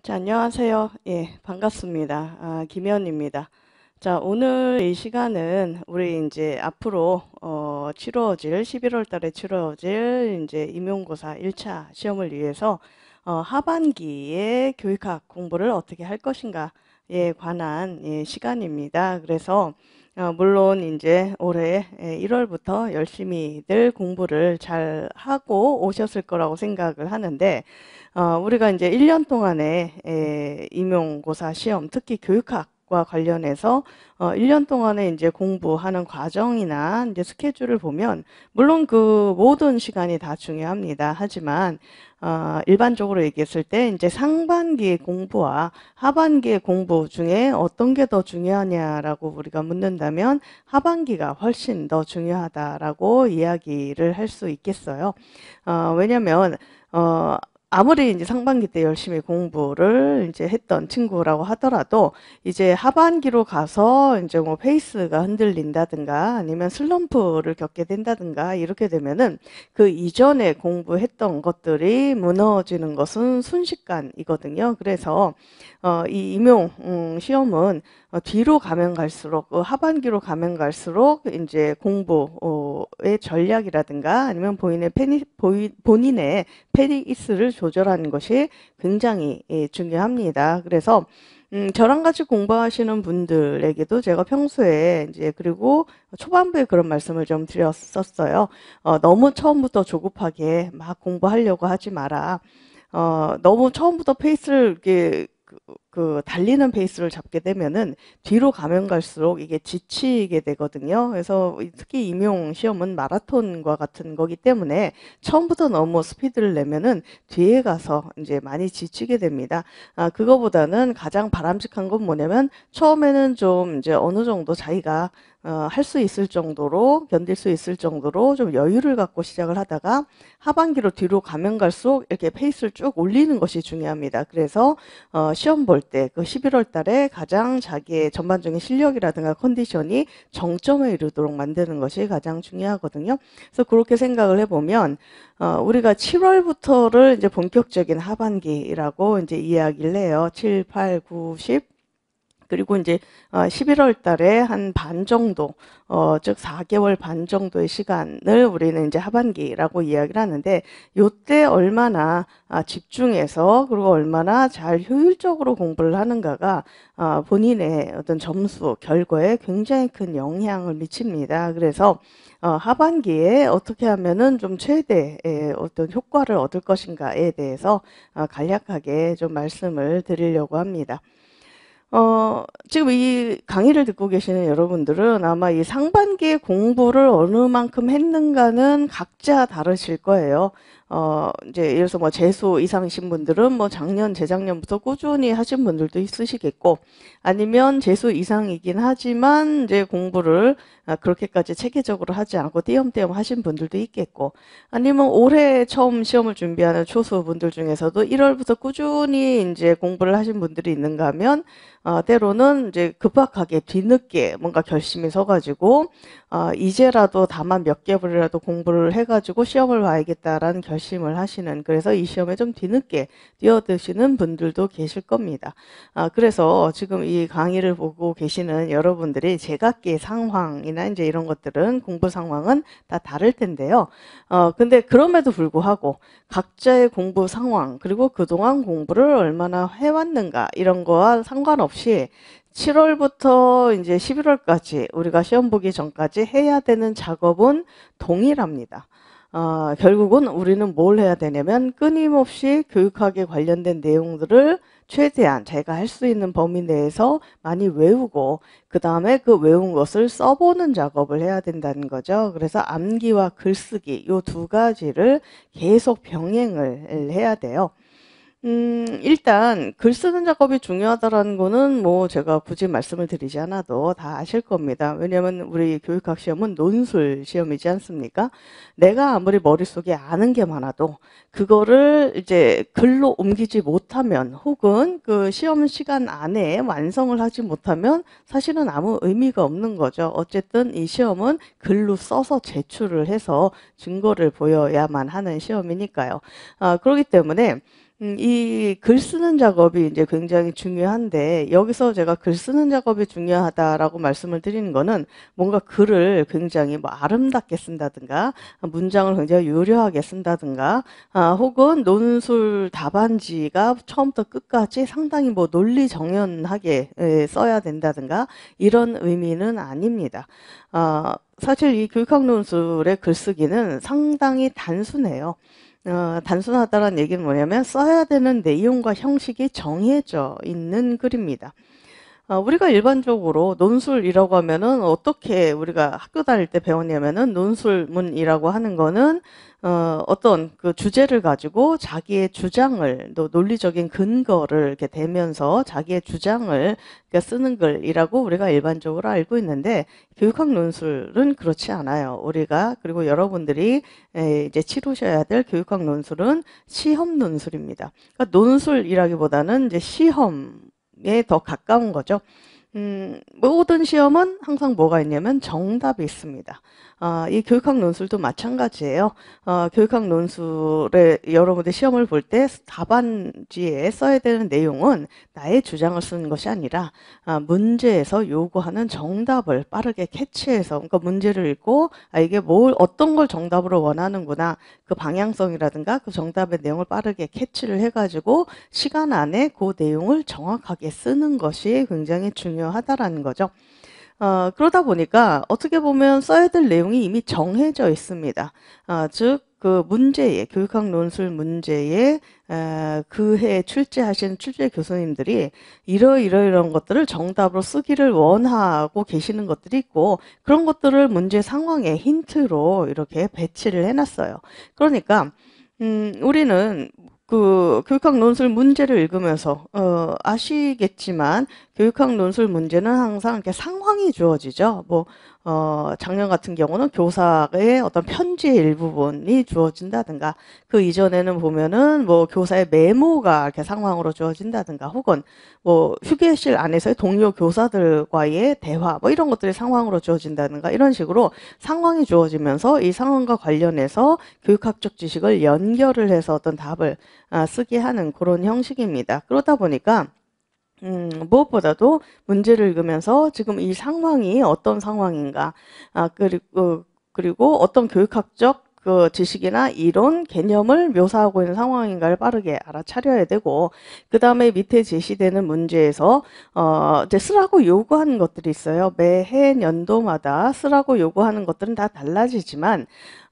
자, 안녕하세요. 예, 반갑습니다. 아, 김현입니다. 자, 오늘 이 시간은 우리 이제 앞으로 어, 치러질 11월 달에 치러질 이제 임용고사 1차 시험을 위해서 어, 하반기에 교육학 공부를 어떻게 할 것인가에 관한 예, 시간입니다. 그래서 어, 물론 이제 올해 1월부터 예, 열심히들 공부를 잘 하고 오셨을 거라고 생각을 하는데 어, 우리가 이제 1년 동안에 예, 임용고사 시험 특히 교육학 과 관련해서 어 1년 동안에 이제 공부하는 과정이나 이제 스케줄을 보면 물론 그 모든 시간이 다 중요합니다. 하지만 어 일반적으로 얘기했을 때 이제 상반기 공부와 하반기 공부 중에 어떤 게 더 중요하냐라고 우리가 묻는다면 하반기가 훨씬 더 중요하다라고 이야기를 할 수 있겠어요. 어 왜냐면 어, 아무리 이제 상반기 때 열심히 공부를 이제 했던 친구라고 하더라도 이제 하반기로 가서 이제 뭐 페이스가 흔들린다든가 아니면 슬럼프를 겪게 된다든가 이렇게 되면은 그 이전에 공부했던 것들이 무너지는 것은 순식간이거든요. 그래서 어, 이 임용 음, 시험은 어, 뒤로 가면 갈수록 어, 하반기로 가면 갈수록 이제 공부의 전략이라든가 아니면 본인의 페니, 본인의 페리이스를 조절하는 것이 굉장히 예, 중요합니다. 그래서 음, 저랑 같이 공부하시는 분들에게도 제가 평소에 이제 그리고 초반부에 그런 말씀을 좀 드렸었어요. 어, 너무 처음부터 조급하게 막 공부하려고 하지 마라. 어, 너무 처음부터 페이스를 이렇게 그, 그 달리는 페이스를 잡게 되면은 뒤로 가면 갈수록 이게 지치게 되거든요. 그래서 특히 임용 시험은 마라톤과 같은 거기 때문에 처음부터 너무 스피드를 내면은 뒤에 가서 이제 많이 지치게 됩니다. 아, 그거보다는 가장 바람직한 건 뭐냐면 처음에는 좀 이제 어느 정도 자기가 어, 할 수 있을 정도로 견딜 수 있을 정도로 좀 여유를 갖고 시작을 하다가 하반기로 뒤로 가면 갈수록 이렇게 페이스를 쭉 올리는 것이 중요합니다. 그래서 어, 시험 볼 때 그 11월 달에 가장 자기의 전반적인 실력이라든가 컨디션이 정점에 이르도록 만드는 것이 가장 중요하거든요. 그래서 그렇게 생각을 해보면 어, 우리가 7월부터를 이제 본격적인 하반기라고 이제 이야기를 해요. 7, 8, 9, 10 그리고 이제 11월 어, 달에 한 반 정도, 어, 즉 4개월 반 정도의 시간을 우리는 이제 하반기라고 이야기를 하는데, 요때 얼마나 아, 집중해서, 그리고 얼마나 잘 효율적으로 공부를 하는가가 아, 본인의 어떤 점수, 결과에 굉장히 큰 영향을 미칩니다. 그래서 어, 하반기에 어떻게 하면은 좀 최대의 어떤 효과를 얻을 것인가에 대해서 아, 간략하게 좀 말씀을 드리려고 합니다. 어, 지금 이 강의를 듣고 계시는 여러분들은 아마 이 상반기에 공부를 어느 만큼 했는가는 각자 다르실 거예요. 어 이제 예를 들어서 뭐 재수 이상이신 분들은 뭐 작년 재작년부터 꾸준히 하신 분들도 있으시겠고 아니면 재수 이상이긴 하지만 이제 공부를 아, 그렇게까지 체계적으로 하지 않고 띄엄띄엄 하신 분들도 있겠고 아니면 올해 처음 시험을 준비하는 초수분들 중에서도 1월부터 꾸준히 이제 공부를 하신 분들이 있는가 하면 어, 때로는 이제 급박하게 뒤늦게 뭔가 결심이 서가지고 어, 이제라도 다만 몇 개월이라도 공부를 해가지고 시험을 봐야겠다라는 결 결심을 하시는 그래서 이 시험에 좀 뒤늦게 뛰어드시는 분들도 계실 겁니다. 아, 그래서 지금 이 강의를 보고 계시는 여러분들이 제각기 상황이나 이제 이런 것들은 공부 상황은 다 다를 텐데요. 어, 근데 그럼에도 불구하고 각자의 공부 상황 그리고 그동안 공부를 얼마나 해왔는가 이런 거와 상관없이 7월부터 이제 11월까지 우리가 시험 보기 전까지 해야 되는 작업은 동일합니다. 어, 결국은 우리는 뭘 해야 되냐면 끊임없이 교육학에 관련된 내용들을 최대한 제가 할 수 있는 범위 내에서 많이 외우고 그 다음에 그 외운 것을 써보는 작업을 해야 된다는 거죠. 그래서 암기와 글쓰기 이 두 가지를 계속 병행을 해야 돼요. 음 일단 글 쓰는 작업이 중요하다라는 거는 뭐 제가 굳이 말씀을 드리지 않아도 다 아실 겁니다. 왜냐하면 우리 교육학 시험은 논술 시험이지 않습니까? 내가 아무리 머릿속에 아는 게 많아도 그거를 이제 글로 옮기지 못하면 혹은 그 시험 시간 안에 완성을 하지 못하면 사실은 아무 의미가 없는 거죠. 어쨌든 이 시험은 글로 써서 제출을 해서 증거를 보여야만 하는 시험이니까요. 아, 그렇기 때문에 음, 이글 쓰는 작업이 이제 굉장히 중요한데 여기서 제가 글 쓰는 작업이 중요하다라고 말씀을 드리는 거는 뭔가 글을 굉장히 뭐 아름답게 쓴다든가 문장을 굉장히 요려하게 쓴다든가 아, 혹은 논술 답안지가 처음부터 끝까지 상당히 뭐 논리 정연하게 써야 된다든가 이런 의미는 아닙니다. 아, 사실 이 교육학 논술의 글쓰기는 상당히 단순해요. 어, 단순하다는 얘기는 뭐냐면 써야 되는 내용과 형식이 정해져 있는 글입니다. 어, 우리가 일반적으로 논술이라고 하면은 어떻게 우리가 학교 다닐 때 배웠냐면은 논술문이라고 하는 거는 어, 어떤 그 주제를 가지고 자기의 주장을 또 논리적인 근거를 이렇게 대면서 자기의 주장을 그러니까 쓰는 글이라고 우리가 일반적으로 알고 있는데 교육학 논술은 그렇지 않아요. 우리가 그리고 여러분들이 에, 이제 치르셔야 될 교육학 논술은 시험 논술입니다. 그러니까 논술이라기보다는 이제 시험 정답에 더 가까운 거죠. 음, 모든 시험은 항상 뭐가 있냐면 정답이 있습니다. 어, 이 교육학 논술도 마찬가지예요. 어, 교육학 논술에 여러분들 시험을 볼 때 답안지에 써야 되는 내용은 나의 주장을 쓰는 것이 아니라 아, 문제에서 요구하는 정답을 빠르게 캐치해서 그러니까 문제를 읽고 아, 이게 뭘 어떤 걸 정답으로 원하는구나 그 방향성이라든가 그 정답의 내용을 빠르게 캐치를 해가지고 시간 안에 그 내용을 정확하게 쓰는 것이 굉장히 중요하다라는 거죠. 어, 그러다 보니까 어떻게 보면 써야 될 내용이 이미 정해져 있습니다. 어, 즉, 그 문제의 교육학 논술 문제에 그해 출제하신 출제 교수님들이 이러이러이런 것들을 정답으로 쓰기를 원하고 계시는 것들이 있고 그런 것들을 문제 상황에 힌트로 이렇게 배치를 해놨어요. 그러니까 음, 우리는 그 교육학 논술 문제를 읽으면서 어, 아시겠지만 교육학 논술 문제는 항상 이렇게 상황이 주어지죠. 뭐 어, 작년 같은 경우는 교사의 어떤 편지의 일부분이 주어진다든가 그 이전에는 보면은 뭐 교사의 메모가 이렇게 상황으로 주어진다든가 혹은 뭐 휴게실 안에서의 동료 교사들과의 대화 뭐 이런 것들이 상황으로 주어진다든가 이런 식으로 상황이 주어지면서 이 상황과 관련해서 교육학적 지식을 연결을 해서 어떤 답을 아, 쓰게 하는 그런 형식입니다. 그러다 보니까 음, 무엇보다도 문제를 읽으면서 지금 이 상황이 어떤 상황인가, 아, 그리고, 그리고 어떤 교육학적 그 지식이나 이론 개념을 묘사하고 있는 상황인가를 빠르게 알아차려야 되고 그 다음에 밑에 제시되는 문제에서 어 이제 쓰라고 요구하는 것들이 있어요 매해 연도마다 쓰라고 요구하는 것들은 다 달라지지만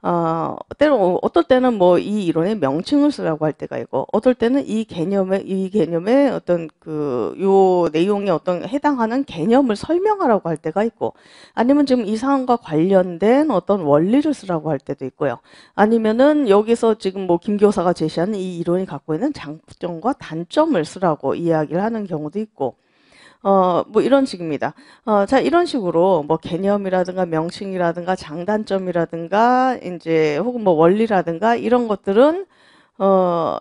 어, 때로 어떨 때는 뭐 이 이론의 명칭을 쓰라고 할 때가 있고 어떨 때는 이 개념의 이 개념의 어떤 그 요 내용에 어떤 해당하는 개념을 설명하라고 할 때가 있고 아니면 지금 이 사안과 관련된 어떤 원리를 쓰라고 할 때도 있고요. 아니면은 여기서 지금 뭐 김 교사가 제시하는 이 이론이 갖고 있는 장점과 단점을 쓰라고 이야기를 하는 경우도 있고 어, 뭐 이런 식입니다. 어, 자, 이런 식으로 뭐 개념이라든가 명칭이라든가 장단점이라든가 이제 혹은 뭐 원리라든가 이런 것들은 어,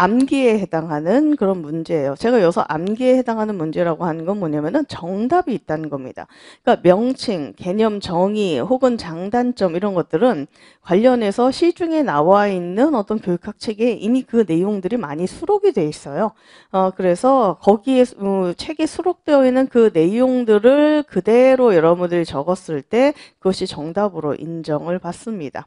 암기에 해당하는 그런 문제예요. 제가 여기서 암기에 해당하는 문제라고 하는 건 뭐냐면은 정답이 있다는 겁니다. 그러니까 명칭, 개념 정의 혹은 장단점 이런 것들은 관련해서 시중에 나와 있는 어떤 교육학책에 이미 그 내용들이 많이 수록이 돼 있어요. 어, 그래서 거기에 어, 책에 수록되어 있는 그 내용들을 그대로 여러분들이 적었을 때 그것이 정답으로 인정을 받습니다.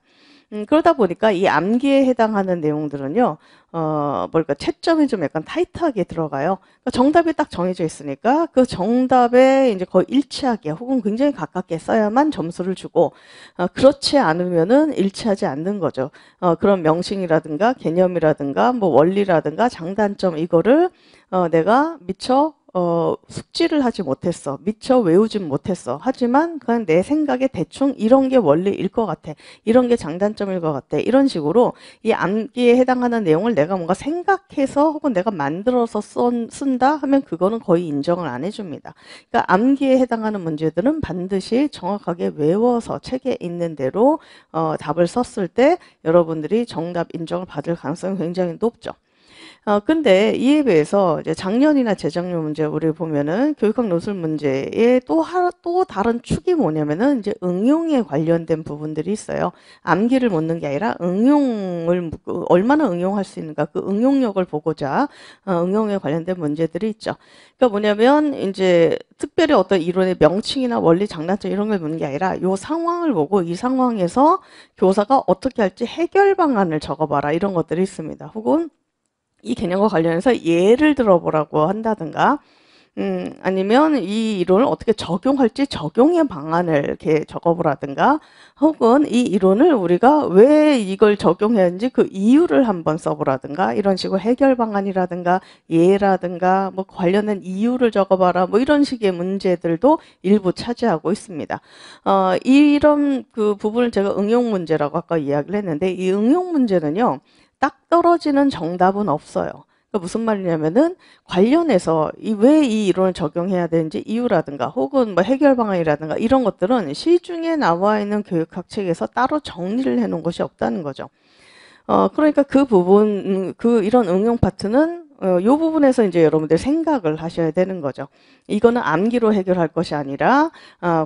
음, 그러다 보니까 이 암기에 해당하는 내용들은요, 어, 뭘까, 채점이 좀 약간 타이트하게 들어가요. 그러니까 정답이 딱 정해져 있으니까 그 정답에 이제 거의 일치하게 혹은 굉장히 가깝게 써야만 점수를 주고, 어, 그렇지 않으면은 일치하지 않는 거죠. 어, 그런 명칭이라든가 개념이라든가 뭐 원리라든가 장단점 이거를 어, 내가 미처 어, 숙지를 하지 못했어. 미처 외우진 못했어. 하지만 그냥 내 생각에 대충 이런 게 원리일 것 같아. 이런 게 장단점일 것 같아. 이런 식으로 이 암기에 해당하는 내용을 내가 뭔가 생각해서 혹은 내가 만들어서 쓴, 쓴다 하면 그거는 거의 인정을 안 해줍니다. 그러니까 암기에 해당하는 문제들은 반드시 정확하게 외워서 책에 있는 대로 어, 답을 썼을 때 여러분들이 정답 인정을 받을 가능성이 굉장히 높죠. 어, 근데 이에 비해서 이제 작년이나 재작년 문제 우리 보면은 교육학 논술 문제의 또, 하, 나또 다른 축이 뭐냐면은 이제 응용에 관련된 부분들이 있어요. 암기를 묻는 게 아니라 응용을, 그 얼마나 응용할 수 있는가 그 응용력을 보고자 어, 응용에 관련된 문제들이 있죠. 그러니까 뭐냐면 이제 특별히 어떤 이론의 명칭이나 원리 장단점 이런 걸 묻는 게 아니라 요 상황을 보고 이 상황에서 교사가 어떻게 할지 해결 방안을 적어봐라 이런 것들이 있습니다. 혹은 이 개념과 관련해서 예를 들어보라고 한다든가 음, 아니면 이 이론을 어떻게 적용할지 적용의 방안을 이렇게 적어보라든가 혹은 이 이론을 우리가 왜 이걸 적용해야 하는지 그 이유를 한번 써보라든가 이런 식으로 해결 방안이라든가 예라든가 뭐 관련된 이유를 적어봐라 뭐 이런 식의 문제들도 일부 차지하고 있습니다. 어, 이런 그 부분을 제가 응용 문제라고 아까 이야기를 했는데 이 응용 문제는요. 딱 떨어지는 정답은 없어요. 그 무슨 말이냐면은 관련해서 이 왜 이 이론을 적용해야 되는지 이유라든가 혹은 뭐 해결 방안이라든가 이런 것들은 시중에 나와 있는 교육학 책에서 따로 정리를 해 놓은 것이 없다는 거죠. 어 그러니까 그 부분 음, 그 이런 응용 파트는 어, 이 부분에서 이제 여러분들 생각을 하셔야 되는 거죠. 이거는 암기로 해결할 것이 아니라 어,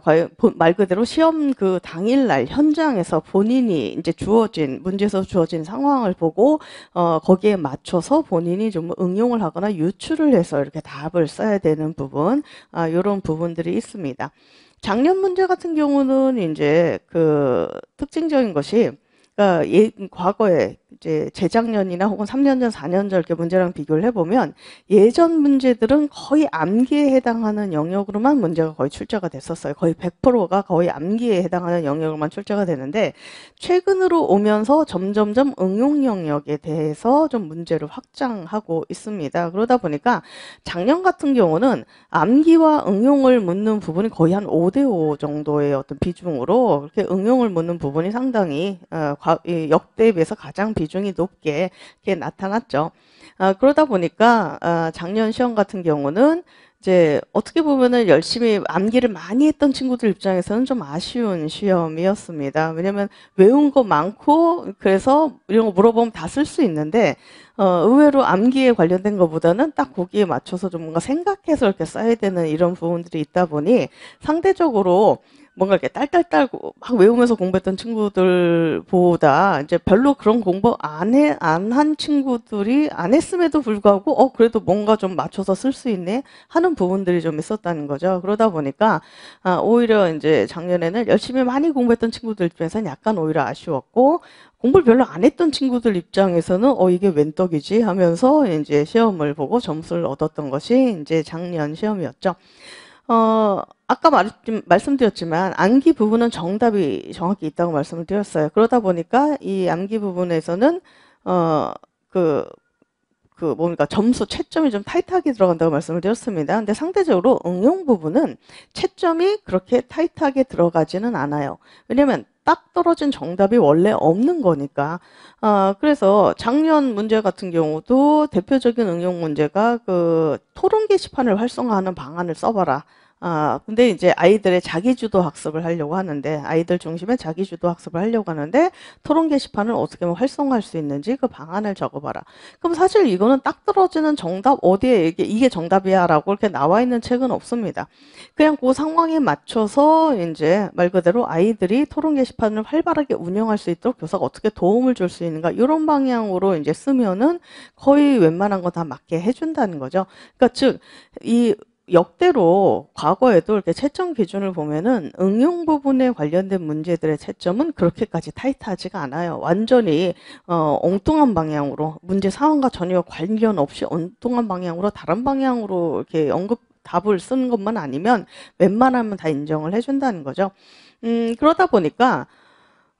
말 그대로 시험 그 당일날 현장에서 본인이 이제 주어진 문제에서 주어진 상황을 보고 어, 거기에 맞춰서 본인이 좀 응용을 하거나 유출을 해서 이렇게 답을 써야 되는 부분 아, 이런 부분들이 있습니다. 작년 문제 같은 경우는 이제 그 특징적인 것이 그러니까 예, 과거에 이제 재작년이나 혹은 3년 전, 4년 전 이렇게 문제랑 비교를 해보면 예전 문제들은 거의 암기에 해당하는 영역으로만 문제가 거의 출제가 됐었어요. 거의 100%가 거의 암기에 해당하는 영역으로만 출제가 되는데 최근으로 오면서 점점점 응용 영역에 대해서 좀 문제를 확장하고 있습니다. 그러다 보니까 작년 같은 경우는 암기와 응용을 묻는 부분이 거의 한 5대5 정도의 어떤 비중으로 이렇게 응용을 묻는 부분이 상당히 어, 역대에 비해서 가장 비 비중이 높게 이렇게 나타났죠. 아, 그러다 보니까 아, 작년 시험 같은 경우는 이제 어떻게 보면은 열심히 암기를 많이 했던 친구들 입장에서는 좀 아쉬운 시험이었습니다. 왜냐면 외운 거 많고 그래서 이런 거 물어보면 다 쓸 수 있는데 어, 의외로 암기에 관련된 것보다는 딱 거기에 맞춰서 좀 뭔가 생각해서 이렇게 써야 되는 이런 부분들이 있다 보니 상대적으로 뭔가 이렇게 딸딸딸 막 외우면서 공부했던 친구들보다 이제 별로 그런 공부 안 해, 안 한 친구들이 안 했음에도 불구하고 어, 그래도 뭔가 좀 맞춰서 쓸 수 있네 하는 부분들이 좀 있었다는 거죠. 그러다 보니까 아, 오히려 이제 작년에는 열심히 많이 공부했던 친구들 중에서는 약간 오히려 아쉬웠고 공부를 별로 안 했던 친구들 입장에서는 어 이게 웬 떡이지 하면서 이제 시험을 보고 점수를 얻었던 것이 이제 작년 시험이었죠. 어, 아까 말, 말씀드렸지만 암기 부분은 정답이 정확히 있다고 말씀을 드렸어요. 그러다 보니까 이 암기 부분에서는 어 그 그 뭡니까 점수 채점이 좀 타이트하게 들어간다고 말씀을 드렸습니다. 근데 상대적으로 응용 부분은 채점이 그렇게 타이트하게 들어가지는 않아요. 왜냐면 딱 떨어진 정답이 원래 없는 거니까. 어 그래서 작년 문제 같은 경우도 대표적인 응용 문제가 그 토론 게시판을 활성화하는 방안을 써봐라. 아, 근데 이제 아이들의 자기주도 학습을 하려고 하는데 아이들 중심의 자기주도 학습을 하려고 하는데 토론 게시판을 어떻게 활성화할 수 있는지 그 방안을 적어봐라. 그럼 사실 이거는 딱 떨어지는 정답 어디에 이게, 이게 정답이야라고 이렇게 나와 있는 책은 없습니다. 그냥 그 상황에 맞춰서 이제 말 그대로 아이들이 토론 게시판을 활발하게 운영할 수 있도록 교사가 어떻게 도움을 줄 수 있는가 이런 방향으로 이제 쓰면은 거의 웬만한 거 다 맞게 해준다는 거죠. 그러니까 즉이 역대로 과거에도 이렇게 채점 기준을 보면은 응용 부분에 관련된 문제들의 채점은 그렇게까지 타이트하지가 않아요. 완전히 어, 엉뚱한 방향으로 문제 상황과 전혀 관련 없이 엉뚱한 방향으로 다른 방향으로 이렇게 언급 답을 쓰는 것만 아니면 웬만하면 다 인정을 해준다는 거죠. 음, 그러다 보니까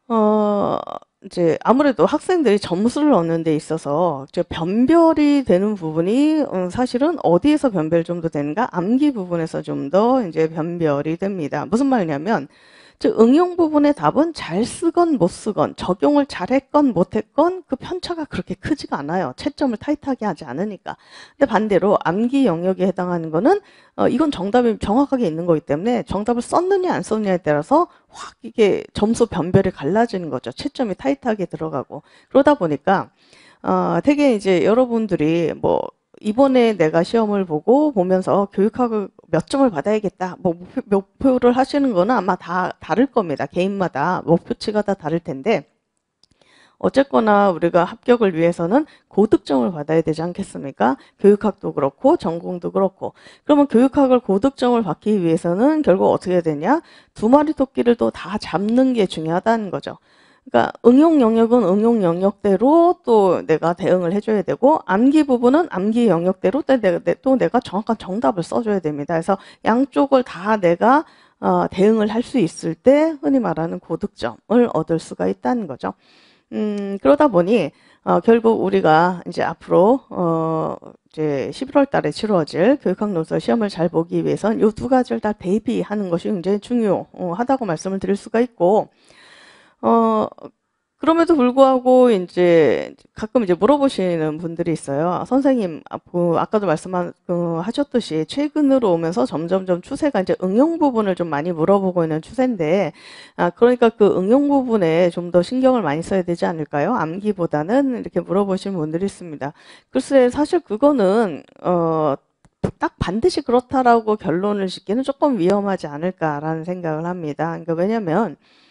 어, 이제 아무래도 학생들이 점수를 얻는 데 있어서 변별이 되는 부분이 음 사실은 어디에서 변별좀 더 되는가 암기 부분에서 좀 더 이제 변별이 됩니다. 무슨 말이냐면 즉 응용 부분의 답은 잘 쓰건 못 쓰건 적용을 잘했건 못했건 그 편차가 그렇게 크지가 않아요. 채점을 타이트하게 하지 않으니까. 근데 반대로 암기 영역에 해당하는 거는 어, 이건 정답이 정확하게 있는 거기 때문에 정답을 썼느냐 안 썼느냐에 따라서 확 이게 점수 변별이 갈라지는 거죠. 채점이 타이트하게 들어가고 그러다 보니까 어, 되게 이제 여러분들이 뭐 이번에 내가 시험을 보고 보면서 어, 교육학을 몇 점을 받아야겠다. 뭐 목표, 를 하시는 거는 아마 다 다를 겁니다. 개인마다 목표치가 다 다를 텐데 어쨌거나 우리가 합격을 위해서는 고득점을 받아야 되지 않겠습니까? 교육학도 그렇고 전공도 그렇고 그러면 교육학을 고득점을 받기 위해서는 결국 어떻게 되냐? 두 마리 토끼를 또 다 잡는 게 중요하다는 거죠. 그러니까 응용 영역은 응용 영역대로 또 내가 대응을 해줘야 되고 암기 부분은 암기 영역대로 또 내가, 정확한 정답을 써줘야 됩니다. 그래서 양쪽을 다 내가 어, 대응을 할 수 있을 때 흔히 말하는 고득점을 얻을 수가 있다는 거죠. 음, 그러다 보니 어, 결국 우리가 이제 앞으로 어, 이제 11월 달에 치러질 교육학 논설 시험을 잘 보기 위해선 이두 가지를 다 대비하는 것이 굉장히 중요하다고 말씀을 드릴 수가 있고 어, 그럼에도 불구하고 이제 가끔 이제 물어보시는 분들이 있어요. 아, 선생님, 아, 뭐 아까도 말씀하셨듯이 그 최근으로 오면서 점점점 추세가 이제 응용 부분을 좀 많이 물어보고 있는 추세인데, 아, 그러니까 그 응용 부분에 좀 더 신경을 많이 써야 되지 않을까요? 암기보다는 이렇게 물어보시는 분들이 있습니다. 글쎄, 사실 그거는, 어, 딱 반드시 그렇다라고 결론을 짓기는 조금 위험하지 않을까라는 생각을 합니다. 그러니까 왜냐면, 하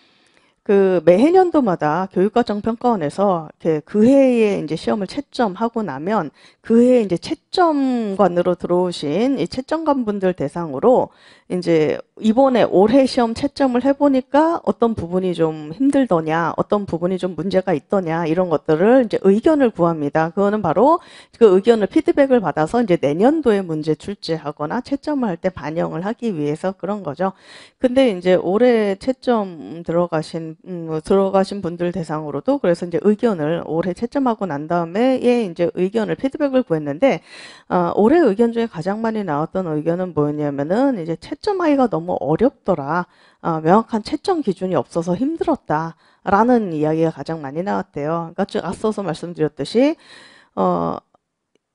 그 매해년도마다 교육과정 평가원에서 그 해에 이제 시험을 채점하고 나면 그 해에 이제 채점관으로 들어오신 이 채점관 분들 대상으로 이제 이번에 올해 시험 채점을 해보니까 어떤 부분이 좀 힘들더냐, 어떤 부분이 좀 문제가 있더냐 이런 것들을 이제 의견을 구합니다. 그거는 바로 그 의견을 피드백을 받아서 이제 내년도에 문제 출제하거나 채점을 할 때 반영을 하기 위해서 그런 거죠. 근데 이제 올해 채점 들어가신 음, 뭐 들어가신 분들 대상으로도 그래서 이제 의견을 올해 채점하고 난 다음에 예 이제 의견을 피드백을 구했는데 어, 올해 의견 중에 가장 많이 나왔던 의견은 뭐였냐면은 이제 채 채점하기가 너무 어렵더라. 아, 명확한 채점 기준이 없어서 힘들었다. 라는 이야기가 가장 많이 나왔대요. 그러니까 즉, 앞서서 말씀드렸듯이 어,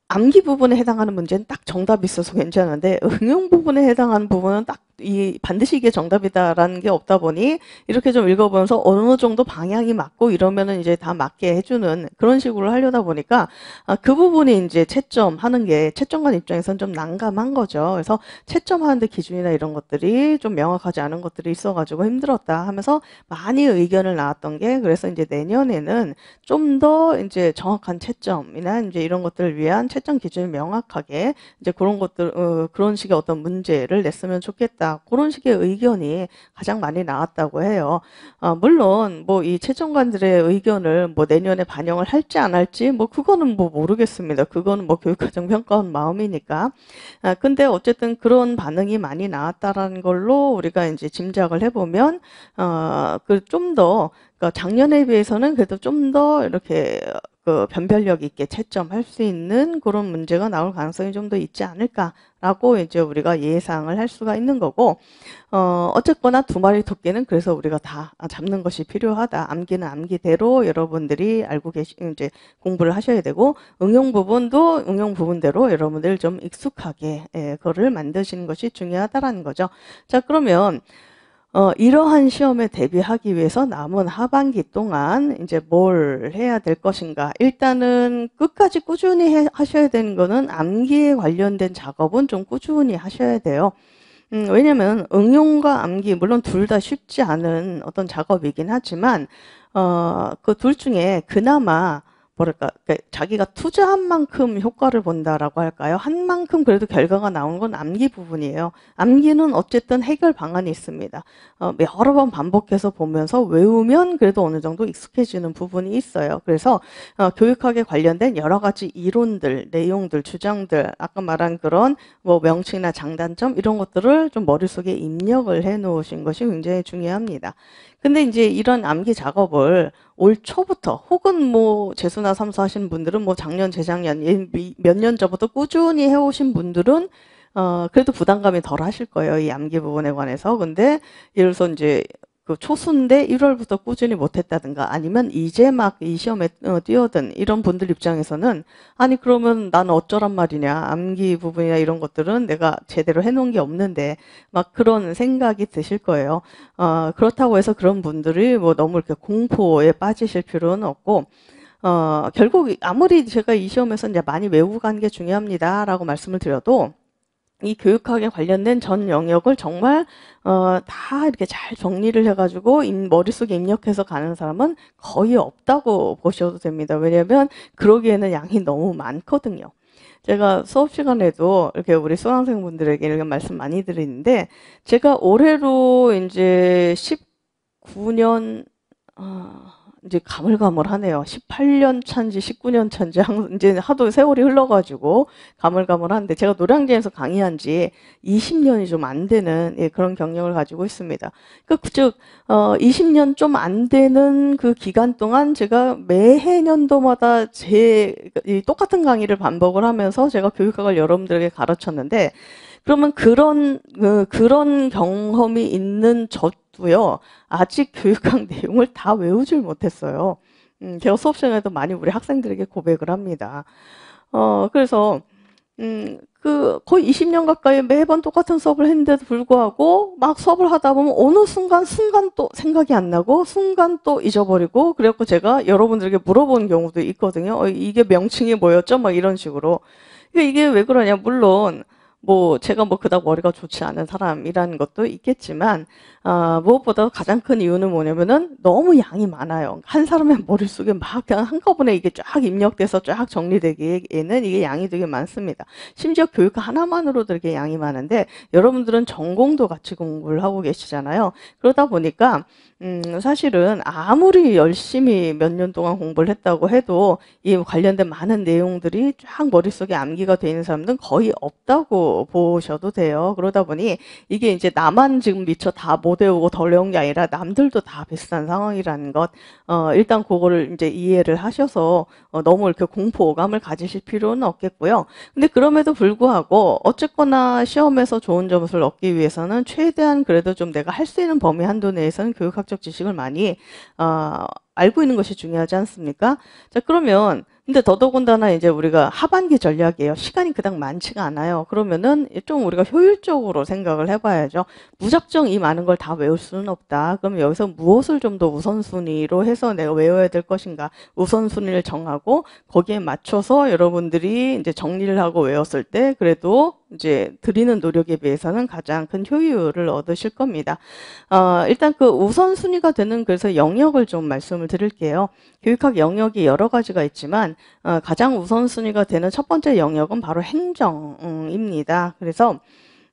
암기 부분에 해당하는 문제는 딱 정답이 있어서 괜찮은데 응용 부분에 해당하는 부분은 딱이 반드시 이게 정답이다라는 게 없다 보니 이렇게 좀 읽어보면서 어느 정도 방향이 맞고 이러면은 이제 다 맞게 해주는 그런 식으로 하려다 보니까 아, 그 부분이 이제 채점하는 게 채점관 입장에선 좀 난감한 거죠. 그래서 채점하는데 기준이나 이런 것들이 좀 명확하지 않은 것들이 있어가지고 힘들었다 하면서 많이 의견을 나왔던 게 그래서 이제 내년에는 좀 더 이제 정확한 채점이나 이제 이런 것들을 위한 채점 기준을 명확하게 이제 그런 것들 어, 그런 식의 어떤 문제를 냈으면 좋겠다. 있 그런 식의 의견이 가장 많이 나왔다고 해요. 아, 물론 뭐 이 최종관들의 의견을 뭐 내년에 반영을 할지 안 할지 뭐 그거는 뭐 모르겠습니다. 그거는 뭐 교육과정 평가원 마음이니까. 아, 근데 어쨌든 그런 반응이 많이 나왔다라는 걸로 우리가 이제 짐작을 해보면 어그 좀더 그러니까 작년에 비해서는 그래도 좀 더 이렇게 그 변별력 있게 채점할 수 있는 그런 문제가 나올 가능성이 좀 더 있지 않을까라고 이제 우리가 예상을 할 수가 있는 거고 어 어쨌거나 두 마리 토끼는 그래서 우리가 다 잡는 것이 필요하다. 암기는 암기대로 여러분들이 알고 계시 이제 공부를 하셔야 되고 응용 부분도 응용 부분대로 여러분들 좀 익숙하게 예, 그거를 만드시는 것이 중요하다라는 거죠. 자 그러면 어, 이러한 시험에 대비하기 위해서 남은 하반기 동안 이제 뭘 해야 될 것인가. 일단은 끝까지 꾸준히 해, 하셔야 되는 거는 암기에 관련된 작업은 좀 꾸준히 하셔야 돼요. 음, 왜냐면 응용과 암기, 물론 둘 다 쉽지 않은 어떤 작업이긴 하지만, 어, 그 둘 중에 그나마 뭐랄까 그러니까 자기가 투자한 만큼 효과를 본다라고 할까요? 한 만큼 그래도 결과가 나온 건 암기 부분이에요. 암기는 어쨌든 해결 방안이 있습니다. 어, 여러 번 반복해서 보면서 외우면 그래도 어느 정도 익숙해지는 부분이 있어요. 그래서 어, 교육학에 관련된 여러 가지 이론들, 내용들, 주장들, 아까 말한 그런 뭐 명칭이나 장단점 이런 것들을 좀 머릿속에 입력을 해 놓으신 것이 굉장히 중요합니다. 근데 이제 이런 암기 작업을 올 초부터 혹은 뭐 재수나 삼수 하신 분들은 뭐 작년, 재작년 예, 몇년 전부터 꾸준히 해오신 분들은 어, 그래도 부담감이 덜 하실 거예요. 이 암기 부분에 관해서. 근데 예를 들어서 이제 그 초순인데 1월부터 꾸준히 못했다든가 아니면 이제 막 이 시험에 어, 뛰어든 이런 분들 입장에서는 아니 그러면 난 어쩌란 말이냐 암기 부분이나 이런 것들은 내가 제대로 해놓은 게 없는데 막 그런 생각이 드실 거예요. 어, 그렇다고 해서 그런 분들이 뭐 너무 이렇게 공포에 빠지실 필요는 없고 어, 결국 아무리 제가 이 시험에서 이제 많이 외우고 간게 중요합니다라고 말씀을 드려도 이 교육학에 관련된 전 영역을 정말 어, 다 이렇게 잘 정리를 해가지고 머릿속에 입력해서 가는 사람은 거의 없다고 보셔도 됩니다. 왜냐하면 그러기에는 양이 너무 많거든요. 제가 수업 시간에도 이렇게 우리 수강생분들에게 이런 말씀 많이 드리는데 제가 올해로 이제 19년 어, 아, 이제 가물가물하네요. 18년 차인지 19년 차인지 이제 하도 세월이 흘러가지고 가물가물한데 제가 노량진에서 강의한 지 20년이 좀 안 되는 예, 그런 경력을 가지고 있습니다. 그, 즉 어, 20년 좀 안 되는 그 기간 동안 제가 매해년도마다 제이 똑같은 강의를 반복을 하면서 제가 교육학을 여러분들에게 가르쳤는데 그러면 그런 어, 그런 경험이 있는 저도요 아직 교육학 내용을 다 외우질 못했어요. 음, 제가 수업 시간에도 많이 우리 학생들에게 고백을 합니다. 어 그래서 음, 그 거의 20년 가까이 매번 똑같은 수업을 했는데도 불구하고 막 수업을 하다 보면 어느 순간 순간 또 생각이 안 나고 순간 또 잊어버리고 그래갖고 제가 여러분들에게 물어본 경우도 있거든요. 어, 이게 명칭이 뭐였죠? 막 이런 식으로. 그러니까 이게 왜 그러냐? 물론 뭐 제가 뭐 그닥 머리가 좋지 않은 사람이라는 것도 있겠지만 어, 무엇보다 도 가장 큰 이유는 뭐냐면은 너무 양이 많아요. 한 사람의 머릿속에 막 그냥 한꺼번에 이게 쫙 입력돼서 쫙 정리되기에는 이게 양이 되게 많습니다. 심지어 교육 하나만으로도 이렇게 양이 많은데 여러분들은 전공도 같이 공부를 하고 계시잖아요. 그러다 보니까 음, 사실은 아무리 열심히 몇 년 동안 공부를 했다고 해도 이 관련된 많은 내용들이 쫙 머릿속에 암기가 되 있는 사람들은 거의 없다고 보셔도 돼요. 그러다 보니 이게 이제 나만 지금 미처 다못 못 외우고 덜 외운 게 아니라 남들도 다 비슷한 상황이라는 것 어, 일단 그거를 이제 이해를 하셔서 어, 너무 이렇게 공포감을 가지실 필요는 없겠고요. 근데 그럼에도 불구하고 어쨌거나 시험에서 좋은 점수를 얻기 위해서는 최대한 그래도 좀 내가 할 수 있는 범위 한도 내에서는 교육학적 지식을 많이 어, 알고 있는 것이 중요하지 않습니까? 자 그러면 근데 더더군다나 이제 우리가 하반기 전략이에요. 시간이 그닥 많지가 않아요. 그러면은 좀 우리가 효율적으로 생각을 해봐야죠. 무작정 이 많은 걸 다 외울 수는 없다. 그럼 여기서 무엇을 좀 더 우선순위로 해서 내가 외워야 될 것인가 우선순위를 정하고 거기에 맞춰서 여러분들이 이제 정리를 하고 외웠을 때 그래도 이제 드리는 노력에 비해서는 가장 큰 효율을 얻으실 겁니다. 어, 일단 그 우선순위가 되는 그래서 영역을 좀 말씀을 드릴게요. 교육학 영역이 여러 가지가 있지만 어, 가장 우선순위가 되는 첫 번째 영역은 바로 행정입니다. 그래서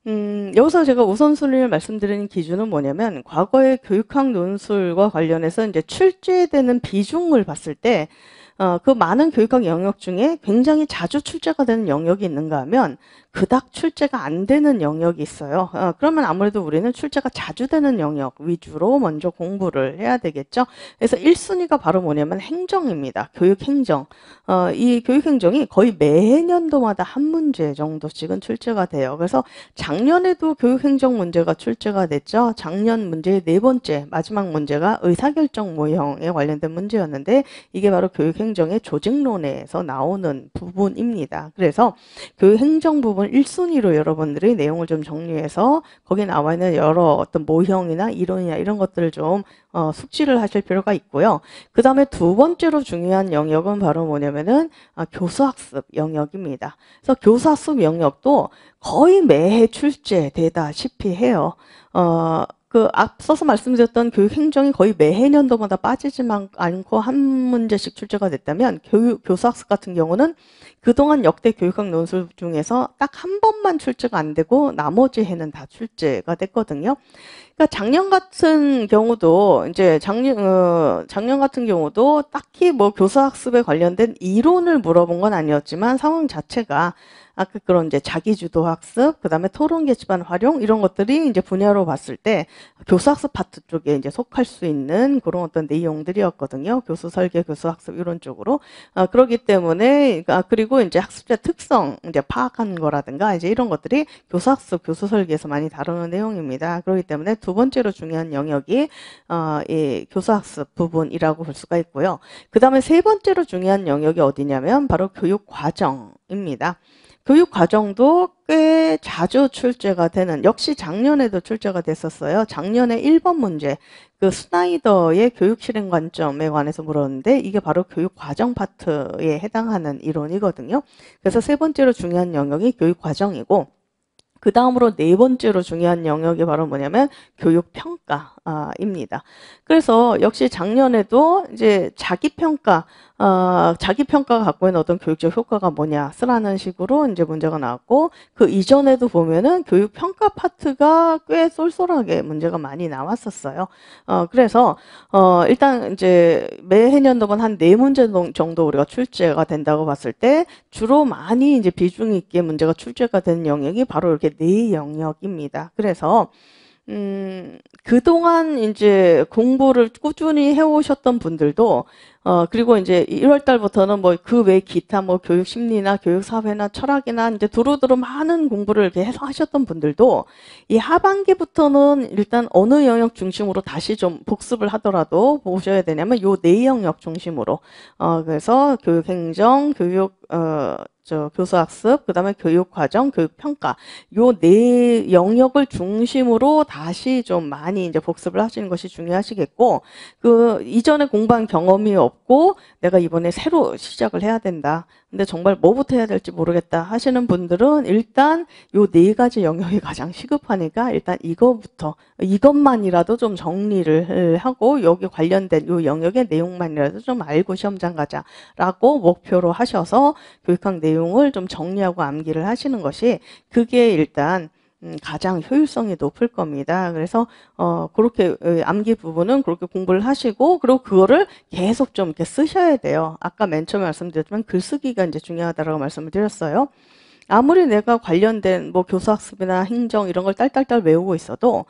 음, 여기서 제가 우선순위를 말씀드리는 기준은 뭐냐면 과거의 교육학 논술과 관련해서 이제 출제되는 비중을 봤을 때 어, 그 많은 교육학 영역 중에 굉장히 자주 출제가 되는 영역이 있는가 하면 그닥 출제가 안 되는 영역이 있어요. 어, 그러면 아무래도 우리는 출제가 자주 되는 영역 위주로 먼저 공부를 해야 되겠죠. 그래서 1순위가 바로 뭐냐면 행정입니다. 교육행정. 어, 이 교육행정이 거의 매년도마다 한 문제 정도씩은 출제가 돼요. 그래서 작년에도 교육행정 문제가 출제가 됐죠. 작년 문제의 네 번째 마지막 문제가 의사결정 모형에 관련된 문제였는데 이게 바로 교육행정의 조직론에서 나오는 부분입니다. 그래서 교육행정 부분 내용 음, 1순위로 여러분들이 내용을 좀 정리해서 거기 나와 있는 여러 어떤 모형이나 이론이나 이런 것들을 좀 어, 숙지를 하실 필요가 있고요. 그 다음에 두 번째로 중요한 영역은 바로 뭐냐면은 아, 교수학습 영역입니다. 그래서 교수학습 영역도 거의 매해 출제되다시피 해요. 어, 그 앞서서 말씀드렸던 교육 행정이 거의 매 해년도마다 빠지지만 않고 한 문제씩 출제가 됐다면 교육 교수학습 같은 경우는 그동안 역대 교육학 논술 중에서 딱 한 번만 출제가 안 되고 나머지 해는 다 출제가 됐거든요. 그러니까 작년 같은 경우도 이제 작년 어, 작년 같은 경우도 딱히 뭐 교수학습에 관련된 이론을 물어본 건 아니었지만 상황 자체가 아까 그런 이제 자기주도 학습, 그 다음에 토론 게시판 활용 이런 것들이 이제 분야로 봤을 때 교수학습 파트 쪽에 이제 속할 수 있는 그런 어떤 내용들이었거든요. 교수 설계, 교수 학습 이런 쪽으로. 아, 그렇기 때문에 아 그리고 이제 학습자 특성 이제 파악한 거라든가 이제 이런 것들이 교수 학습, 교수 설계에서 많이 다루는 내용입니다. 그렇기 때문에 두 번째로 중요한 영역이 어, 예, 교수 학습 부분이라고 볼 수가 있고요. 그 다음에 세 번째로 중요한 영역이 어디냐면 바로 교육 과정입니다. 교육 과정도 꽤 자주 출제가 되는 역시 작년에도 출제가 됐었어요. 작년에 1번 문제 그 스나이더의 교육 실행 관점에 관해서 물었는데 이게 바로 교육 과정 파트에 해당하는 이론이거든요. 그래서 세 번째로 중요한 영역이 교육 과정이고 그 다음으로 네 번째로 중요한 영역이 바로 뭐냐면 교육 평가 아, 입니다. 그래서 역시 작년에도 이제 자기 평가, 어, 자기 평가가 갖고 있는 어떤 교육적 효과가 뭐냐, 쓰라는 식으로 이제 문제가 나왔고, 그 이전에도 보면은 교육 평가 파트가 꽤 쏠쏠하게 문제가 많이 나왔었어요. 어, 그래서, 어, 일단 이제 매 해년도면 한네 문제 정도 우리가 출제가 된다고 봤을 때, 주로 많이 이제 비중 있게 문제가 출제가 되는 영역이 바로 이렇게 네 영역입니다. 그래서, 음, 그동안 이제 공부를 꾸준히 해오셨던 분들도, 어, 그리고 이제 1월 달부터는 뭐 그 외 기타 뭐 교육 심리나 교육 사회나 철학이나 이제 두루두루 많은 공부를 이렇게 해서 하셨던 분들도 이 하반기부터는 일단 어느 영역 중심으로 다시 좀 복습을 하더라도 보셔야 되냐면 요 네 영역 중심으로, 어, 그래서 교육 행정, 교육, 어, 저 교수학습, 그 다음에 교육과정, 교육평가 요 네 영역을 중심으로 다시 좀 많이 이제 복습을 하시는 것이 중요하시겠고 그 이전에 공부한 경험이 없고 내가 이번에 새로 시작을 해야 된다. 근데 정말 뭐부터 해야 될지 모르겠다 하시는 분들은 일단 요 네 가지 영역이 가장 시급하니까 일단 이거부터 이것만이라도 좀 정리를 하고 여기 관련된 요 영역의 내용만이라도 좀 알고 시험장 가자라고 목표로 하셔서 교육학 내용을 좀 정리하고 암기를 하시는 것이 그게 일단 음, 가장 효율성이 높을 겁니다. 그래서 어 그렇게 어, 암기 부분은 그렇게 공부를 하시고 그리고 그거를 계속 좀 이렇게 쓰셔야 돼요. 아까 맨 처음에 말씀드렸지만 글쓰기가 이제 중요하다라고 말씀을 드렸어요. 아무리 내가 관련된 뭐 교수학습이나 행정 이런 걸 딸딸딸 외우고 있어도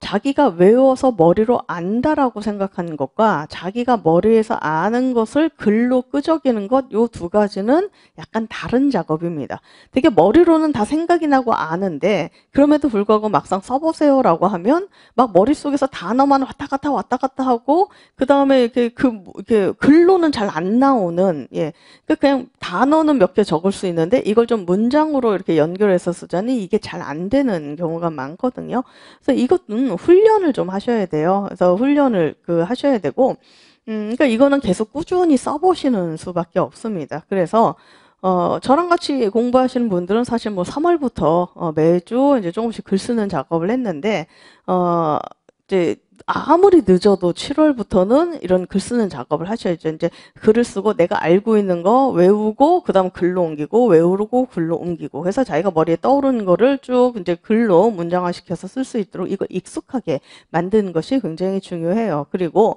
자기가 외워서 머리로 안다라고 생각하는 것과 자기가 머리에서 아는 것을 글로 끄적이는 것 요 두 가지는 약간 다른 작업입니다. 되게 머리로는 다 생각이 나고 아는데 그럼에도 불구하고 막상 써보세요라고 하면 막 머릿속에서 단어만 왔다 갔다 왔다 갔다 하고 그 다음에 이렇게 그 뭐, 이렇게 글로는 잘 안 나오는 예 그러니까 그냥 단어는 몇 개 적을 수 있는데 이걸 좀 문장으로 이렇게 연결해서 쓰자니 이게 잘 안 되는 경우가 많거든요. 그래서 이것은 음, 훈련을 좀 하셔야 돼요. 그래서 훈련을 그 하셔야 되고, 음, 그러니까 이거는 계속 꾸준히 써보시는 수밖에 없습니다. 그래서 어, 저랑 같이 공부하시는 분들은 사실 뭐 3월부터 어, 매주 이제 조금씩 글 쓰는 작업을 했는데, 어, 이제 아무리 늦어도 7월부터는 이런 글 쓰는 작업을 하셔야죠. 이제 글을 쓰고 내가 알고 있는 거 외우고 그다음 글로 옮기고 외우고 글로 옮기고 해서 자기가 머리에 떠오르는 거를 쭉 이제 글로 문장화 시켜서 쓸 수 있도록 이걸 익숙하게 만드는 것이 굉장히 중요해요. 그리고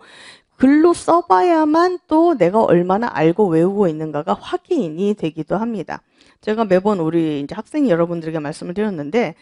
글로 써봐야만 또 내가 얼마나 알고 외우고 있는가가 확인이 되기도 합니다. 제가 매번 우리 이제 학생 여러분들에게 말씀을 드렸는데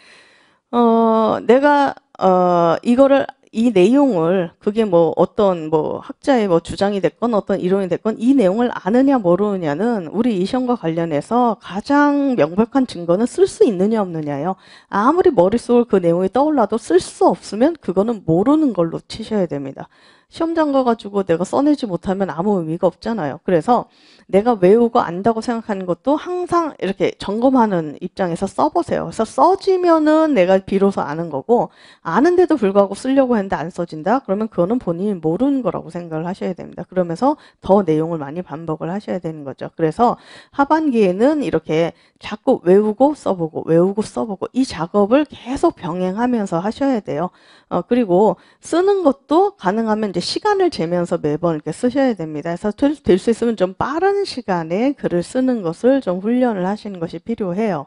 어, 내가 어, 이거를 이 내용을 그게 뭐 어떤 뭐 학자의 뭐 주장이 됐건 어떤 이론이 됐건 이 내용을 아느냐 모르느냐는 우리 이션과 관련해서 가장 명백한 증거는 쓸 수 있느냐 없느냐요 아무리 머릿속을 그 내용이 떠올라도 쓸 수 없으면 그거는 모르는 걸로 치셔야 됩니다. 시험 장가 가지고 내가 써내지 못하면 아무 의미가 없잖아요. 그래서 내가 외우고 안다고 생각하는 것도 항상 이렇게 점검하는 입장에서 써보세요. 그래서 써지면은 내가 비로소 아는 거고 아는데도 불구하고 쓰려고 했는데 안 써진다? 그러면 그거는 본인이 모르는 거라고 생각을 하셔야 됩니다. 그러면서 더 내용을 많이 반복을 하셔야 되는 거죠. 그래서 하반기에는 이렇게 자꾸 외우고 써보고 외우고 써보고 이 작업을 계속 병행하면서 하셔야 돼요. 어, 그리고 쓰는 것도 가능하면 이제 시간을 재면서 매번 이렇게 쓰셔야 됩니다. 그래서 될 수 있으면 좀 빠른 짧은 시간에 글을 쓰는 것을 좀 훈련을 하시는 것이 필요해요.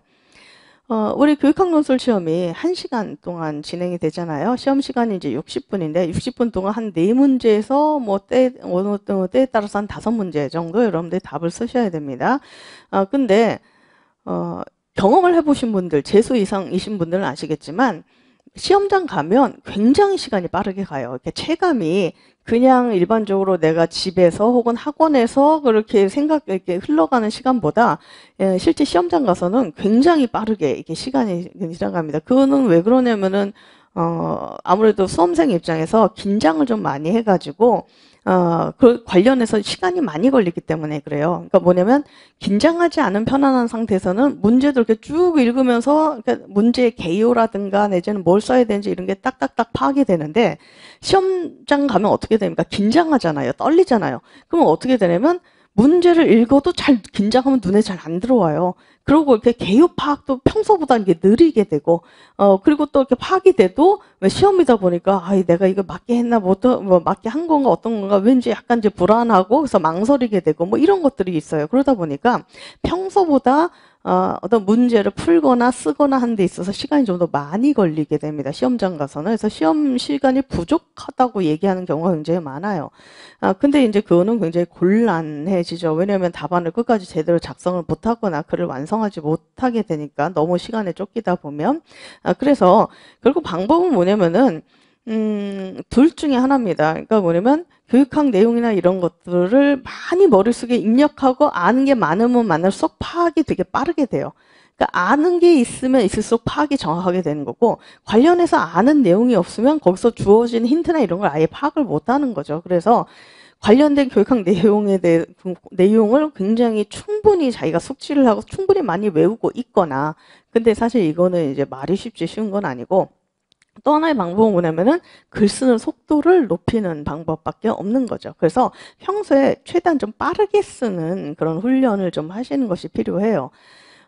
어, 우리 교육학논술 시험이 1시간 동안 진행이 되잖아요. 시험 시간이 이제 60분인데 60분 동안 한 4문제에서 뭐 때, 어느 때에 따라서 한 5문제 정도 여러분들이 답을 쓰셔야 됩니다. 어, 근데 어, 경험을 해보신 분들, 재수 이상이신 분들은 아시겠지만 시험장 가면 굉장히 시간이 빠르게 가요. 체감이 그냥 일반적으로 내가 집에서 혹은 학원에서 그렇게 생각 이렇게 흘러가는 시간보다 예, 실제 시험장 가서는 굉장히 빠르게 이게 시간이 지나갑니다. 그거는 왜 그러냐면은 어 아무래도 수험생 입장에서 긴장을 좀 많이 해가지고 어, 그 관련해서 시간이 많이 걸리기 때문에 그래요. 그러니까 뭐냐면 긴장하지 않은 편안한 상태에서는 문제들 이렇게 쭉 읽으면서 그러니까 문제의 개요라든가 내지는 뭘 써야 되는지 이런 게 딱딱딱 파악이 되는데 시험장 가면 어떻게 됩니까? 긴장하잖아요. 떨리잖아요. 그러면 어떻게 되냐면 문제를 읽어도 잘 긴장하면 눈에 잘 안 들어와요. 그러고 이렇게 개요 파악도 평소보다 이게 느리게 되고, 어, 그리고 또 이렇게 파악이 돼도 시험이다 보니까, 아, 내가 이거 맞게 했나, 뭐, 또, 뭐, 맞게 한 건가, 어떤 건가, 왠지 약간 이제 불안하고, 그래서 망설이게 되고, 뭐, 이런 것들이 있어요. 그러다 보니까 평소보다 어, 어떤 문제를 풀거나 쓰거나 하는 데 있어서 시간이 좀 더 많이 걸리게 됩니다. 시험장 가서는. 그래서 시험 시간이 부족하다고 얘기하는 경우가 굉장히 많아요. 아, 근데 이제 그거는 굉장히 곤란해지죠. 왜냐하면 답안을 끝까지 제대로 작성을 못하거나 글을 완성하지 못하게 되니까 너무 시간에 쫓기다 보면. 아, 그래서 결국 방법은 뭐냐면은 음, 둘 중에 하나입니다. 그러니까 뭐냐면 교육학 내용이나 이런 것들을 많이 머릿속에 입력하고 아는 게 많으면 많을수록 파악이 되게 빠르게 돼요. 그러니까 아는 게 있으면 있을수록 파악이 정확하게 되는 거고 관련해서 아는 내용이 없으면 거기서 주어진 힌트나 이런 걸 아예 파악을 못 하는 거죠. 그래서 관련된 교육학 내용에 대해 그 내용을 굉장히 충분히 자기가 숙지를 하고 충분히 많이 외우고 있거나 근데 사실 이거는 이제 말이 쉽지 쉬운 건 아니고 또 하나의 방법은 뭐냐면은 글 쓰는 속도를 높이는 방법밖에 없는 거죠. 그래서 평소에 최대한 좀 빠르게 쓰는 그런 훈련을 좀 하시는 것이 필요해요.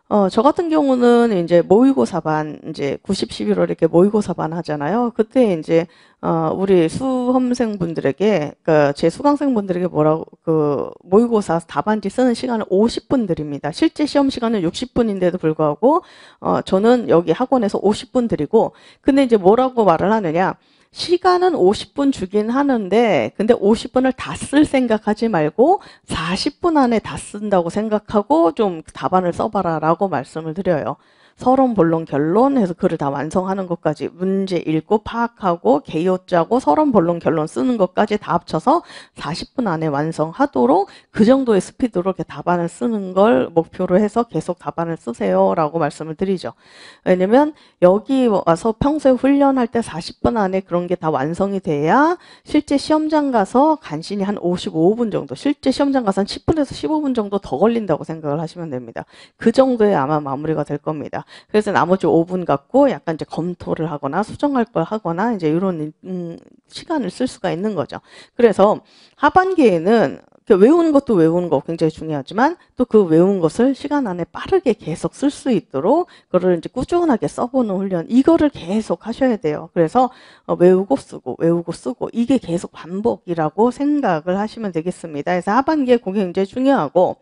어, 저 같은 경우는 이제 모의고사반, 이제 90, 11월 이렇게 모의고사반 하잖아요. 그때 이제, 어, 우리 수험생분들에게, 그, 제 수강생분들에게 뭐라고, 그, 모의고사 답안지 쓰는 시간을 50분 드립니다. 실제 시험 시간은 60분인데도 불구하고, 어, 저는 여기 학원에서 50분 드리고, 근데 이제 뭐라고 말을 하느냐, 시간은 50분 주긴 하는데 근데 50분을 다 쓸 생각하지 말고 40분 안에 다 쓴다고 생각하고 좀 답안을 써봐라 라고 말씀을 드려요. 서론, 본론, 결론 해서 글을 다 완성하는 것까지 문제 읽고 파악하고 개요 짜고 서론, 본론, 결론 쓰는 것까지 다 합쳐서 40분 안에 완성하도록 그 정도의 스피드로 이렇게 답안을 쓰는 걸 목표로 해서 계속 답안을 쓰세요 라고 말씀을 드리죠. 왜냐면 여기 와서 평소에 훈련할 때 40분 안에 그런 게 다 완성이 돼야 실제 시험장 가서 간신히 한 55분 정도 실제 시험장 가서 한 10분에서 15분 정도 더 걸린다고 생각을 하시면 됩니다. 그 정도에 아마 마무리가 될 겁니다. 그래서 나머지 5분 갖고 약간 이제 검토를 하거나 수정할 걸 하거나 이제 이런 음, 시간을 쓸 수가 있는 거죠. 그래서 하반기에는 그 외우는 것도 외우는 거 굉장히 중요하지만 또 그 외운 것을 시간 안에 빠르게 계속 쓸 수 있도록 그거를 이제 꾸준하게 써보는 훈련 이거를 계속 하셔야 돼요. 그래서 어, 외우고 쓰고 외우고 쓰고 이게 계속 반복이라고 생각을 하시면 되겠습니다. 그래서 하반기에 그게 굉장히 중요하고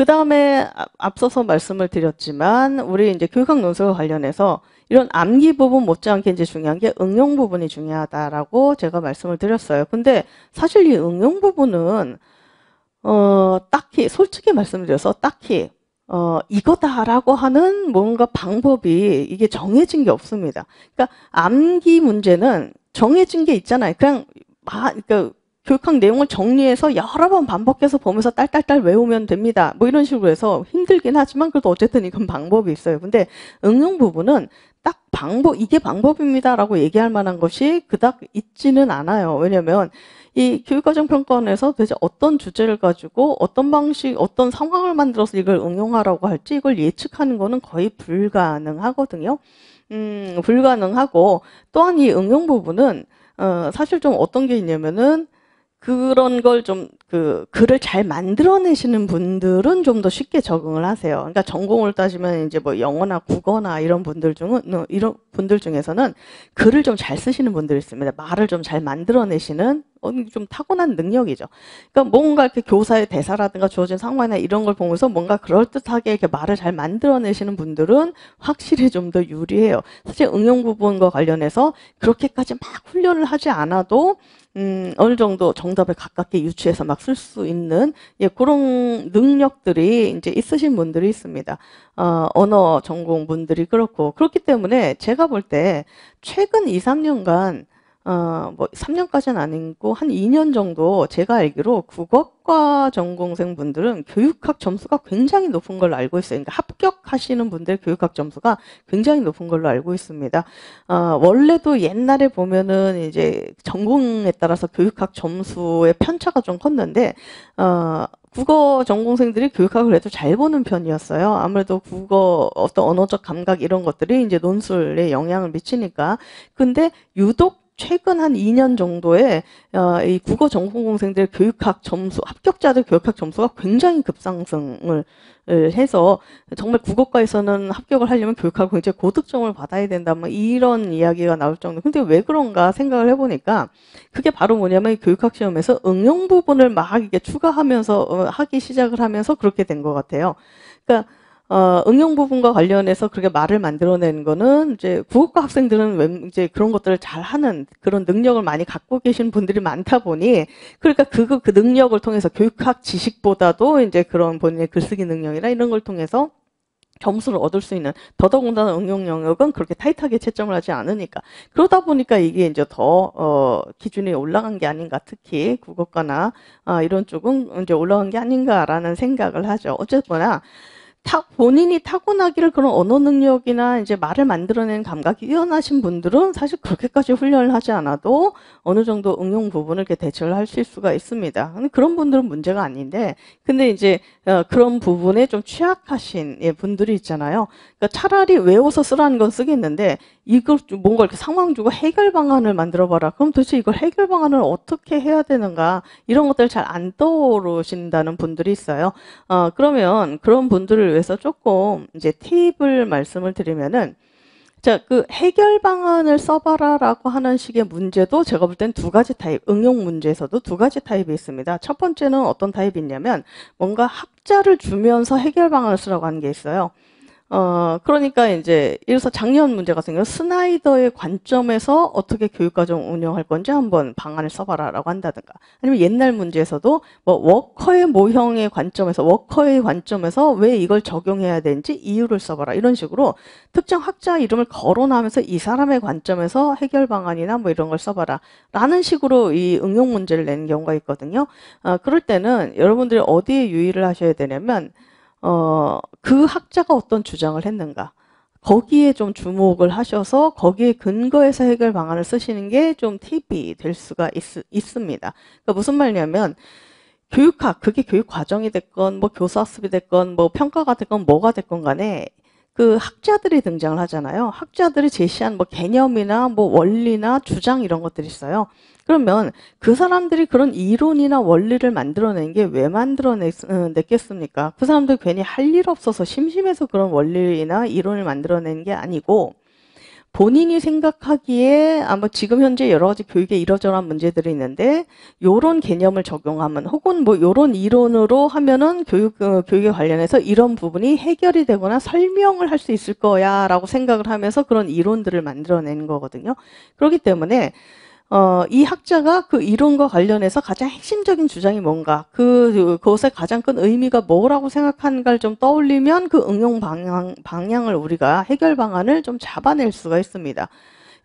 그 다음에 아, 앞서서 말씀을 드렸지만 우리 이제 교육학 논술과 관련해서 이런 암기 부분 못지않게 이제 중요한 게 응용 부분이 중요하다라고 제가 말씀을 드렸어요. 근데 사실 이 응용 부분은 어 딱히 솔직히 말씀드려서 딱히 어, 이거다라고 하는 뭔가 방법이 이게 정해진 게 없습니다. 그러니까 암기 문제는 정해진 게 있잖아요. 그냥 막, 그러니까 교육학 내용을 정리해서 여러 번 반복해서 보면서 딸딸딸 외우면 됩니다. 뭐 이런 식으로 해서 힘들긴 하지만 그래도 어쨌든 이건 방법이 있어요. 근데 응용 부분은 딱 방법 이게 방법입니다라고 얘기할 만한 것이 그닥 있지는 않아요. 왜냐면이 교육과정 평가원에서 대체 어떤 주제를 가지고 어떤 방식, 어떤 상황을 만들어서 이걸 응용하라고 할지 이걸 예측하는 거는 거의 불가능하거든요. 음, 불가능하고 또한 이 응용 부분은 어, 사실 좀 어떤 게 있냐면은 그런 걸좀 그 글을 잘 만들어내시는 분들은 좀 더 쉽게 적응을 하세요. 그러니까 전공을 따지면 이제 뭐 영어나 국어나 이런 분들 중은 어, 이런 분들 중에서는 글을 좀 잘 쓰시는 분들이 있습니다. 말을 좀 잘 만들어내시는 어, 좀 타고난 능력이죠. 그러니까 뭔가 이렇게 교사의 대사라든가 주어진 상황이나 이런 걸 보면서 뭔가 그럴듯하게 이렇게 말을 잘 만들어내시는 분들은 확실히 좀 더 유리해요. 사실 응용 부분과 관련해서 그렇게까지 막 훈련을 하지 않아도 음, 어느 정도 정답에 가깝게 유추해서 막 쓸수 있는 예, 그런 능력들이 이제 있으신 분들이 있습니다. 어, 언어 전공 분들이 그렇고 그렇기 때문에 제가 볼 때 최근 2, 3년간 어, 뭐 3년까지는 아니고 한 2년 정도 제가 알기로 국어과 전공생 분들은 교육학 점수가 굉장히 높은 걸로 알고 있어요. 그러니까 합격하시는 분들 교육학 점수가 굉장히 높은 걸로 알고 있습니다. 어, 원래도 옛날에 보면은 이제 전공에 따라서 교육학 점수의 편차가 좀 컸는데 어, 국어 전공생들이 교육학을 해도 잘 보는 편이었어요. 아무래도 국어 어떤 언어적 감각 이런 것들이 이제 논술에 영향을 미치니까. 근데 유독 최근 한 2년 정도에 어, 이 국어 전공생들 교육학 점수 합격자들 교육학 점수가 굉장히 급상승을 해서 정말 국어과에서는 합격을 하려면 교육학을 제 고득점을 받아야 된다 뭐 이런 이야기가 나올 정도 근데 왜 그런가 생각을 해보니까 그게 바로 뭐냐면 교육학 시험에서 응용 부분을 막 이게 추가하면서 어, 하기 시작을 하면서 그렇게 된 것 같아요 그러니까 어, 응용 부분과 관련해서 그렇게 말을 만들어낸 거는 이제 국어과 학생들은 웬, 이제 그런 것들을 잘 하는 그런 능력을 많이 갖고 계신 분들이 많다 보니 그러니까 그, 그, 그 능력을 통해서 교육학 지식보다도 이제 그런 본인의 글쓰기 능력이나 이런 걸 통해서 점수를 얻을 수 있는 더더군다나 응용 영역은 그렇게 타이트하게 채점을 하지 않으니까 그러다 보니까 이게 이제 더 어, 기준이 올라간 게 아닌가 특히 국어과나 아, 이런 쪽은 이제 올라간 게 아닌가라는 생각을 하죠 어쨌거나 타, 본인이 타고나기를 그런 언어 능력이나 이제 말을 만들어낸 감각이 뛰어나신 분들은 사실 그렇게까지 훈련을 하지 않아도 어느 정도 응용 부분을 이렇게 대처를 하실 수가 있습니다. 그런 분들은 문제가 아닌데, 근데 이제 어, 그런 부분에 좀 취약하신 예, 분들이 있잖아요. 그러니까 차라리 외워서 쓰라는 건 쓰겠는데, 이걸 뭔가 이렇게 상황 주고 해결 방안을 만들어봐라. 그럼 도대체 이걸 해결 방안을 어떻게 해야 되는가? 이런 것들 잘 안 떠오르신다는 분들이 있어요. 어, 그러면 그런 분들을 분들을 위해서 조금 이제 팁을 말씀을 드리면은 자, 그 해결 방안을 써봐라라고 하는 식의 문제도 제가 볼 땐 두 가지 타입, 응용 문제에서도 두 가지 타입이 있습니다. 첫 번째는 어떤 타입이 있냐면 뭔가 학자를 주면서 해결 방안을 쓰라고 하는 게 있어요. 어, 그러니까 이제 예를 들어서 작년 문제가 생겨 스나이더의 관점에서 어떻게 교육과정 운영할 건지 한번 방안을 써봐라라고 한다든가 아니면 옛날 문제에서도 뭐 워커의 모형의 관점에서 워커의 관점에서 왜 이걸 적용해야 되는지 이유를 써봐라 이런 식으로 특정 학자 이름을 거론하면서 이 사람의 관점에서 해결 방안이나 뭐 이런 걸 써봐라 라는 식으로 이 응용 문제를 내는 경우가 있거든요. 어, 그럴 때는 여러분들이 어디에 유의를 하셔야 되냐면 어, 그 학자가 어떤 주장을 했는가 거기에 좀 주목을 하셔서 거기에 근거해서 해결 방안을 쓰시는 게 좀 팁이 될 수가 있, 있습니다. 그러니까 무슨 말이냐면 교육학 그게 교육 과정이 됐건 뭐 교수 학습이 됐건 뭐 평가가 됐건 뭐가 됐건 간에 그 학자들이 등장을 하잖아요. 학자들이 제시한 뭐 개념이나 뭐 원리나 주장 이런 것들이 있어요. 그러면 그 사람들이 그런 이론이나 원리를 만들어낸 게 왜 만들어냈겠습니까? 어, 그 사람들 괜히 할 일 없어서 심심해서 그런 원리나 이론을 만들어낸 게 아니고 본인이 생각하기에 아마 지금 현재 여러 가지 교육에 이러저러한 문제들이 있는데 요런 개념을 적용하면 혹은 뭐 요런 이론으로 하면은 교육 어, 교육에 관련해서 이런 부분이 해결이 되거나 설명을 할 수 있을 거야라고 생각을 하면서 그런 이론들을 만들어낸 거거든요. 그렇기 때문에 어, 이 학자가 그 이론과 관련해서 가장 핵심적인 주장이 뭔가, 그, 그것의 가장 큰 의미가 뭐라고 생각하는가를 좀 떠올리면 그 응용 방향, 방향을 우리가 해결 방안을 좀 잡아낼 수가 있습니다.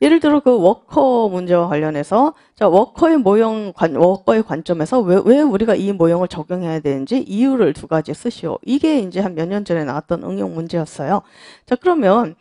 예를 들어 그 워커 문제와 관련해서 자 워커의 모형 관, 워커의 관점에서 왜, 왜 우리가 이 모형을 적용해야 되는지 이유를 두 가지 쓰시오. 이게 이제 한 몇 년 전에 나왔던 응용 문제였어요. 자 그러면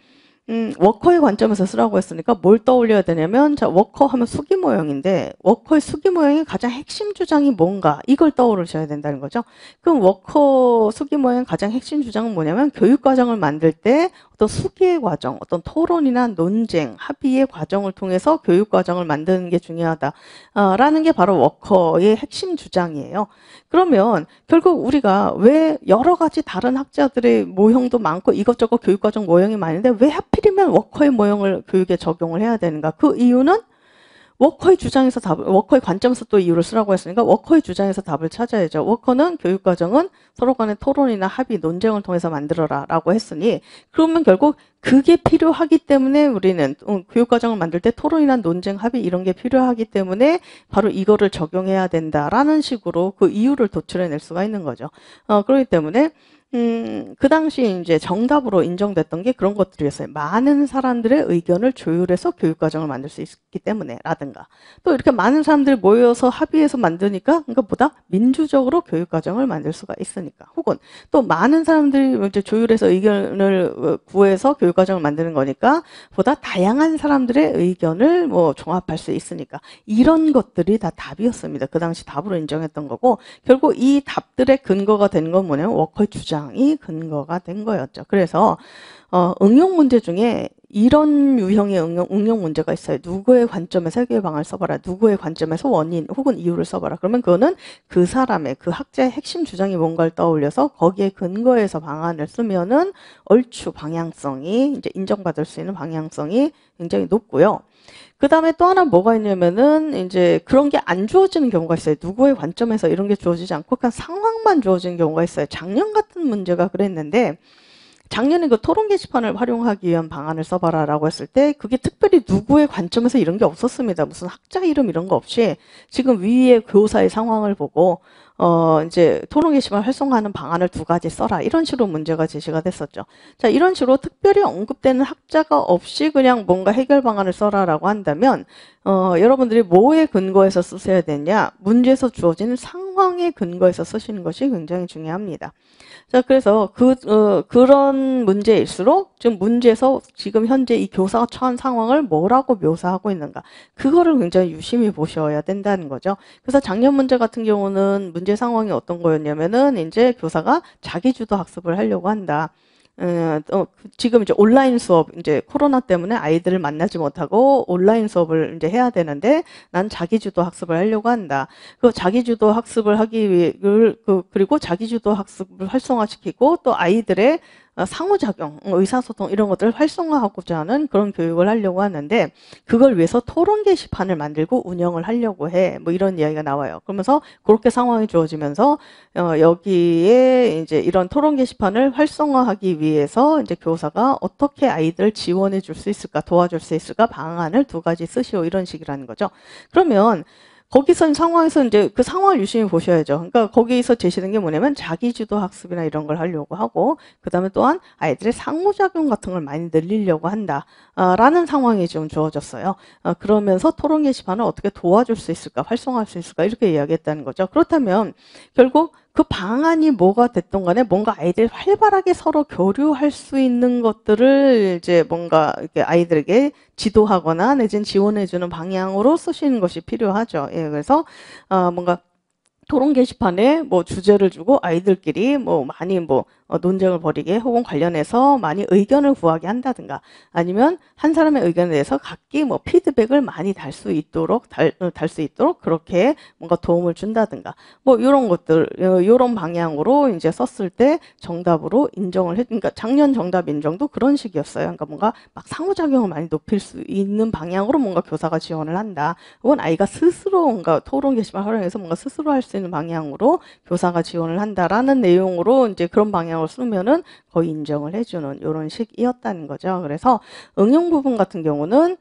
음, 워커의 관점에서 쓰라고 했으니까 뭘 떠올려야 되냐면 자 워커 하면 수기 모형인데 워커의 수기 모형의 가장 핵심 주장이 뭔가 이걸 떠오르셔야 된다는 거죠. 그럼 워커 수기 모형 가장 핵심 주장은 뭐냐면 교육 과정을 만들 때 어떤 수기의 과정, 어떤 토론이나 논쟁, 합의의 과정을 통해서 교육 과정을 만드는 게 중요하다라는 게 바로 워커의 핵심 주장이에요. 그러면 결국 우리가 왜 여러 가지 다른 학자들의 모형도 많고 이것저것 교육 과정 모형이 많은데 왜 하필이면 워커의 모형을 교육에 적용을 해야 되는가? 그 이유는 워커의 주장에서 답을 워커의 관점에서 또 이유를 쓰라고 했으니까 워커의 주장에서 답을 찾아야죠. 워커는 교육 과정은 서로 간의 토론이나 합의, 논쟁을 통해서 만들어라라고 했으니 그러면 결국 그게 필요하기 때문에 우리는 어, 교육 과정을 만들 때 토론이나 논쟁, 합의 이런 게 필요하기 때문에 바로 이거를 적용해야 된다라는 식으로 그 이유를 도출해낼 수가 있는 거죠. 어, 그렇기 때문에 음, 그 당시 이제 정답으로 인정됐던 게 그런 것들이었어요. 많은 사람들의 의견을 조율해서 교육과정을 만들 수 있기 때문에 라든가 또 이렇게 많은 사람들이 모여서 합의해서 만드니까 그것보다 민주적으로 교육과정을 만들 수가 있으니까 혹은 또 많은 사람들이 이제 조율해서 의견을 구해서 교육과정을 만드는 거니까 보다 다양한 사람들의 의견을 뭐 종합할 수 있으니까 이런 것들이 다 답이었습니다. 그 당시 답으로 인정했던 거고 결국 이 답들의 근거가 된 건 뭐냐면 워커의 주장 주장이 근거가 된 거였죠. 그래서 어, 응용 문제 중에 이런 유형의 응용, 응용 문제가 있어요. 누구의 관점에서 해결방을 안 써봐라. 누구의 관점에서 원인 혹은 이유를 써봐라. 그러면 그거는 그 사람의 그 학자의 핵심 주장이 뭔가를 떠올려서 거기에 근거해서 방안을 쓰면은 얼추 방향성이 이제 인정받을 수 있는 방향성이 굉장히 높고요. 그 다음에 또 하나 뭐가 있냐면은 이제 그런 게 안 주어지는 경우가 있어요. 누구의 관점에서 이런 게 주어지지 않고 그냥 상황만 주어지는 경우가 있어요. 작년 같은 문제가 그랬는데 작년에 그 토론 게시판을 활용하기 위한 방안을 써봐라라고 했을 때 그게 특별히 누구의 관점에서 이런 게 없었습니다. 무슨 학자 이름 이런 거 없이 지금 위의 교사의 상황을 보고 어 이제 토론 게시판 활성화하는 방안을 두 가지 써라 이런 식으로 문제가 제시가 됐었죠. 자 이런 식으로 특별히 언급되는 학자가 없이 그냥 뭔가 해결 방안을 써라라고 한다면 어 여러분들이 뭐에 근거해서 쓰셔야 되냐 문제에서 주어진는상 상황에 근거해서 쓰시는 것이 굉장히 중요합니다. 자, 그래서 그, 어, 그런 문제일수록 지금 문제에서 지금 현재 이 교사가 처한 상황을 뭐라고 묘사하고 있는가. 그거를 굉장히 유심히 보셔야 된다는 거죠. 그래서 작년 문제 같은 경우는 문제 상황이 어떤 거였냐면은 이제 교사가 자기주도 학습을 하려고 한다. 예, 어, 지금 이제 온라인 수업, 이제 코로나 때문에 아이들을 만나지 못하고 온라인 수업을 이제 해야 되는데 난 자기주도 학습을 하려고 한다. 그 자기주도 학습을 하기 위해, 그, 그리고 자기주도 학습을 활성화시키고 또 아이들의 어, 상호작용, 어, 의사소통 이런 것들을 활성화하고자 하는 그런 교육을 하려고 하는데 그걸 위해서 토론 게시판을 만들고 운영을 하려고 해. 뭐 이런 이야기가 나와요. 그러면서 그렇게 상황이 주어지면서 어, 여기에 이제 이런 토론 게시판을 활성화하기 위해서 이제 교사가 어떻게 아이들을 지원해 줄 수 있을까, 도와줄 수 있을까 방안을 두 가지 쓰시오 이런 식이라는 거죠. 그러면 거기선 상황에서 이제 그 상황을 유심히 보셔야죠. 그러니까 거기서 제시된 게 뭐냐면 자기주도 학습이나 이런 걸 하려고 하고 그다음에 또한 아이들의 상호작용 같은 걸 많이 늘리려고 한다라는 아, 상황이 좀 주어졌어요. 아, 그러면서 토론 게시판을 어떻게 도와줄 수 있을까, 활성화할 수 있을까 이렇게 이야기했다는 거죠. 그렇다면 결국 그 방안이 뭐가 됐던 간에 뭔가 아이들 활발하게 서로 교류할 수 있는 것들을 이제 뭔가 이렇게 아이들에게 지도하거나 내지는 지원해주는 방향으로 쓰시는 것이 필요하죠. 예, 그래서 어, 뭔가 토론 게시판에 뭐 주제를 주고 아이들끼리 뭐 많이 뭐 어, 논쟁을 벌이게 혹은 관련해서 많이 의견을 구하게 한다든가 아니면 한 사람의 의견에 대해서 각기 뭐 피드백을 많이 달 수 있도록 달수 어, 있도록 그렇게 뭔가 도움을 준다든가 뭐 이런 것들 이런 어, 방향으로 이제 썼을 때 정답으로 인정을 했 그러니까 작년 정답 인정도 그런 식이었어요. 그러니까 뭔가 막 상호작용을 많이 높일 수 있는 방향으로 뭔가 교사가 지원을 한다. 혹은 아이가 스스로 뭔가 토론 게시판 활용해서 뭔가 스스로 할 수 있는 방향으로 교사가 지원을 한다라는 내용으로 이제 그런 방향 방향으로 쓰면은 거의 인정을 해주는 이런 식이었다는 거죠. 그래서 응용 부분 같은 경우는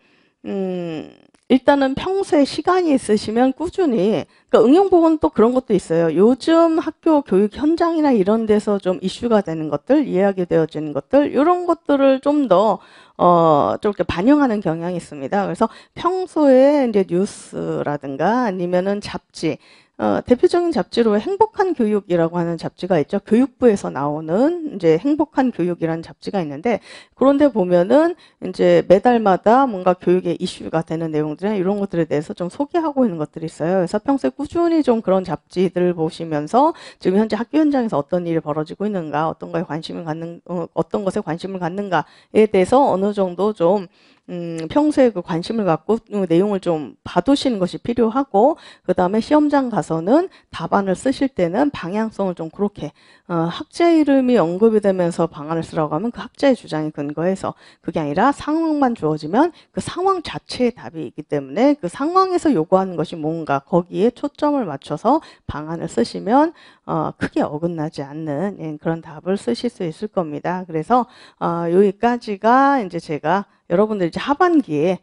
음, 일단은 평소에 시간이 있으시면 꾸준히 그러니까 응용보건 또 그런 것도 있어요. 요즘 학교 교육 현장이나 이런 데서 좀 이슈가 되는 것들, 이해하게 되어지는 것들, 이런 것들을 좀 더, 어, 좀 이렇게 반영하는 경향이 있습니다. 그래서 평소에 이제 뉴스라든가 아니면은 잡지, 어, 대표적인 잡지로 행복한 교육이라고 하는 잡지가 있죠. 교육부에서 나오는 이제 행복한 교육이라는 잡지가 있는데 그런데 보면은 이제 매달마다 뭔가 교육의 이슈가 되는 내용들이나 이런 것들에 대해서 좀 소개하고 있는 것들이 있어요. 그래서 평소에 꾸 꾸준히 좀 그런 잡지들 보시면서 지금 현재 학교 현장에서 어떤 일이 벌어지고 있는가, 어떤 거에 관심을 갖는, 어, 어떤 것에 관심을 갖는가에 대해서 어느 정도 좀 음, 평소에 그 관심을 갖고 어, 내용을 좀 봐두시는 것이 필요하고 그 다음에 시험장 가서는 답안을 쓰실 때는 방향성을 좀 그렇게 어, 학자 이름이 언급이 되면서 방안을 쓰라고 하면 그 학자의 주장이 근거해서 그게 아니라 상황만 주어지면 그 상황 자체의 답이 있기 때문에 그 상황에서 요구하는 것이 뭔가 거기에 초점을 맞춰서 방안을 쓰시면 어, 크게 어긋나지 않는 예, 그런 답을 쓰실 수 있을 겁니다. 그래서 어, 여기까지가 이제 제가 여러분들 이제 하반기에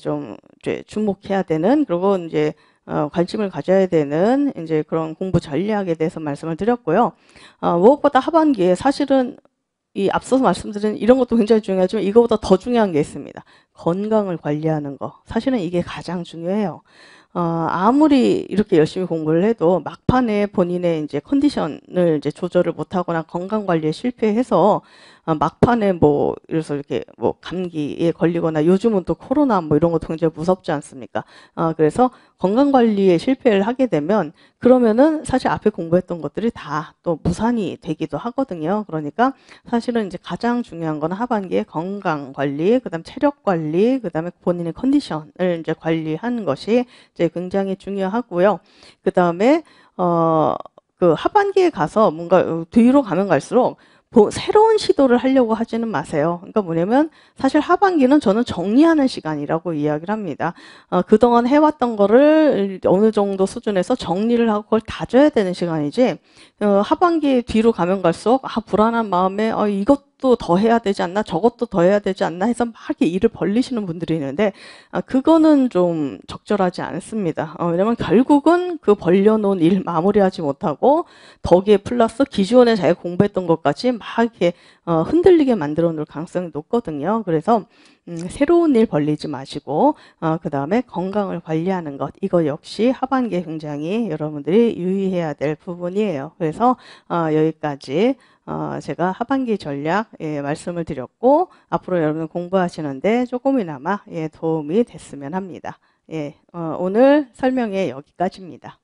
좀 이제 주목해야 되는 그리고 이제 어, 관심을 가져야 되는 이제 그런 공부 전략에 대해서 말씀을 드렸고요. 어, 무엇보다 하반기에 사실은 이 앞서서 말씀드린 이런 것도 굉장히 중요하지만 이거보다 더 중요한 게 있습니다. 건강을 관리하는 거. 사실은 이게 가장 중요해요. 어, 아무리 이렇게 열심히 공부를 해도 막판에 본인의 이제 컨디션을 이제 조절을 못하거나 건강 관리에 실패해서 아, 막판에 뭐 이래서 이렇게 뭐 감기에 걸리거나 요즘은 또 코로나 뭐 이런 것도 굉장히 무섭지 않습니까? 아 그래서 건강 관리에 실패를 하게 되면 그러면은 사실 앞에 공부했던 것들이 다 또 무산이 되기도 하거든요. 그러니까 사실은 이제 가장 중요한 건 하반기에 건강 관리, 그다음 체력 관리, 그다음에 본인의 컨디션을 이제 관리하는 것이 이제 굉장히 중요하고요. 그다음에 어 그 하반기에 가서 뭔가 뒤로 가면 갈수록 뭐 새로운 시도를 하려고 하지는 마세요. 그러니까 뭐냐면 사실 하반기는 저는 정리하는 시간이라고 이야기를 합니다. 어, 그동안 해왔던 거를 어느 정도 수준에서 정리를 하고 그걸 다져야 되는 시간이지 어, 하반기 뒤로 가면 갈수록 아 불안한 마음에 어, 이것 이것도 더 해야 되지 않나 저것도 더 해야 되지 않나 해서 막 이렇게 일을 벌리시는 분들이 있는데 아, 그거는 좀 적절하지 않습니다. 어, 왜냐면 결국은 그 벌려놓은 일 마무리하지 못하고 덕에 플러스 기존에 자기가 공부했던 것까지 막 이렇게 어, 흔들리게 만들어 놓을 가능성이 높거든요. 그래서 음, 새로운 일 벌리지 마시고 어, 그 다음에 건강을 관리하는 것 이거 역시 하반기에 굉장히 여러분들이 유의해야 될 부분이에요. 그래서 어, 여기까지 어, 제가 하반기 전략 예, 말씀을 드렸고 앞으로 여러분 공부하시는데 조금이나마 예, 도움이 됐으면 합니다. 예, 어, 오늘 설명회 여기까지입니다.